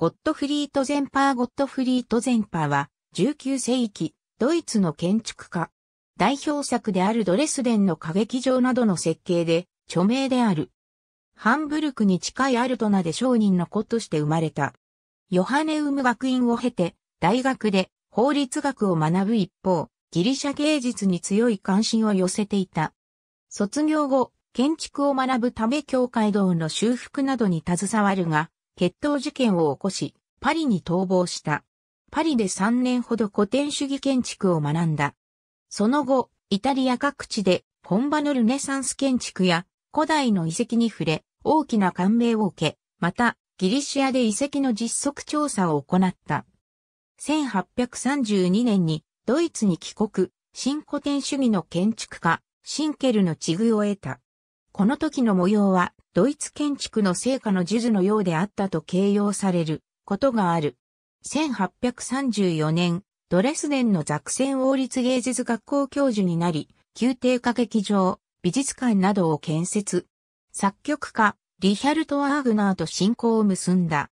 ゴットフリートゼンパーゴットフリートゼンパーは19世紀ドイツの建築家。代表作であるドレスデンの歌劇場などの設計で著名である。ハンブルクに近いアルトナで商人の子として生まれた。ヨハネウム学院を経て大学で法律学を学ぶ一方、ギリシャ芸術に強い関心を寄せていた。卒業後、建築を学ぶため教会堂の修復などに携わるが、血統事件を起こし、パリに逃亡した。パリで3年ほど古典主義建築を学んだ。その後、イタリア各地で本場のルネサンス建築や古代の遺跡に触れ、大きな感銘を受け、また、ギリシアで遺跡の実測調査を行った。1832年にドイツに帰国、新古典主義の建築家、シンケルの地遇を得た。この時の模様はドイツ建築の成果の数珠のようであったと形容されることがある。1834年、ドレスデンのザクセン王立芸術学校教授になり、宮廷歌劇場、美術館などを建設。作曲家、リヒャルト・アーグナーと親交を結んだ。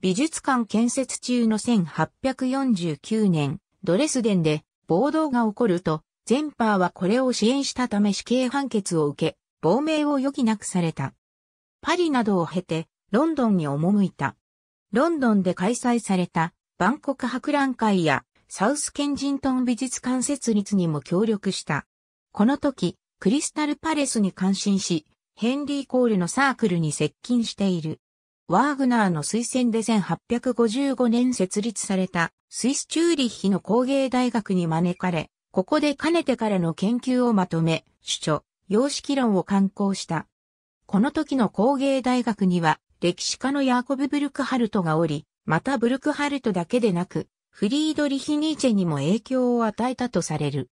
美術館建設中の1849年、ドレスデンで暴動が起こると、ゼンパーはこれを支援したため死刑判決を受け、亡命を余儀なくされた。パリなどを経て、ロンドンに赴いた。ロンドンで開催された、万国博覧会や、サウスケンジントン美術館設立にも協力した。この時、クリスタルパレスに感心し、ヘンリー・コールのサークルに接近している。ワーグナーの推薦で1855年設立されたスイスチューリッヒの工芸大学に招かれ、ここでかねてからの研究をまとめ、主著、様式論を刊行した。この時の工芸大学には、歴史家のヤーコブ・ブルクハルトがおり、またブルクハルトだけでなく、フリードリヒ・ニーチェにも影響を与えたとされる。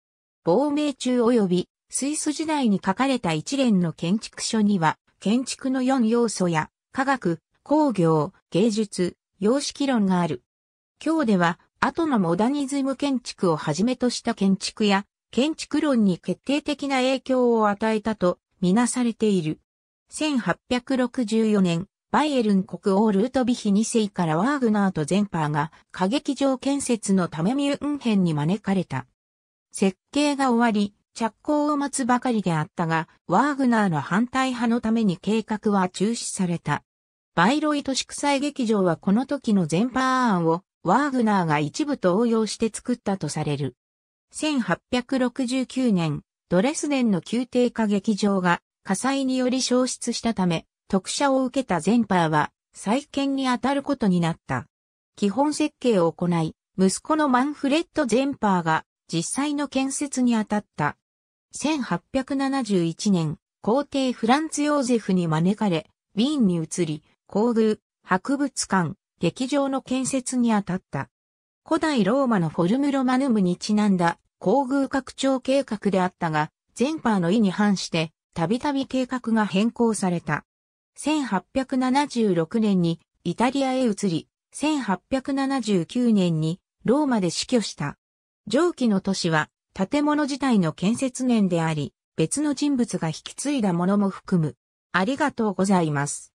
亡命中及びスイス時代に書かれた一連の建築書には、建築の4要素や、科学、工業、芸術、様式論がある。今日では、後のモダニズム建築をはじめとした建築や、建築論に決定的な影響を与えたとみなされている。1864年、バイエルン国王ルートビヒ2世からワーグナーとゼンパーが歌劇場建設のためミュンヘンに招かれた。設計が終わり、着工を待つばかりであったが、ワーグナーの反対派のために計画は中止された。バイロイト祝祭劇場はこの時のゼンパー案をワーグナーが一部と応用して作ったとされる。1869年、ドレスデンの宮廷歌劇場が火災により消失したため、特赦を受けたゼンパーは再建に当たることになった。基本設計を行い、息子のマンフレッド・ゼンパーが実際の建設に当たった。1871年、皇帝フランツ・ヨーゼフに招かれ、ウィーンに移り、皇宮、博物館、劇場の建設に当たった。古代ローマのフォルムロマヌムにちなんだ皇宮拡張計画であったが、ゼンパーの意に反してたびたび計画が変更された。1876年にイタリアへ移り、1879年にローマで死去した。上記の都市は建物自体の建設年であり、別の人物が引き継いだものも含む。ありがとうございます。